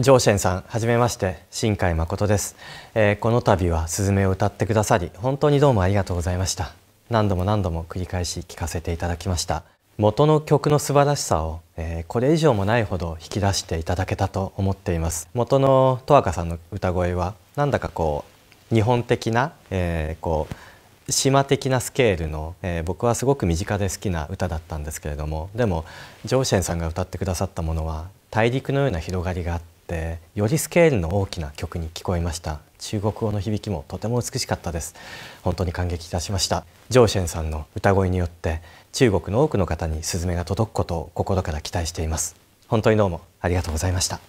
上仙さん、はじめまして、新海誠です、えー、この度はスズメを歌ってくださり、本当にどうもありがとうございました。何度も何度も繰り返し聞かせていただきました。元の曲の素晴らしさを、えー、これ以上もないほど引き出していただけたと思っています。元の十赤さんの歌声は、なんだかこう日本的な、えー、こう島的なスケールの、えー、僕はすごく身近で好きな歌だったんですけれどもでもジョーシェンさんが歌ってくださったものは大陸のような広がりがあってってよりスケールの大きな曲に聞こえました中国語の響きもとても美しかったです本当に感激いたしましたジョーシェンさんの歌声によって中国の多くの方にスズメが届くことを心から期待しています本当にどうもありがとうございました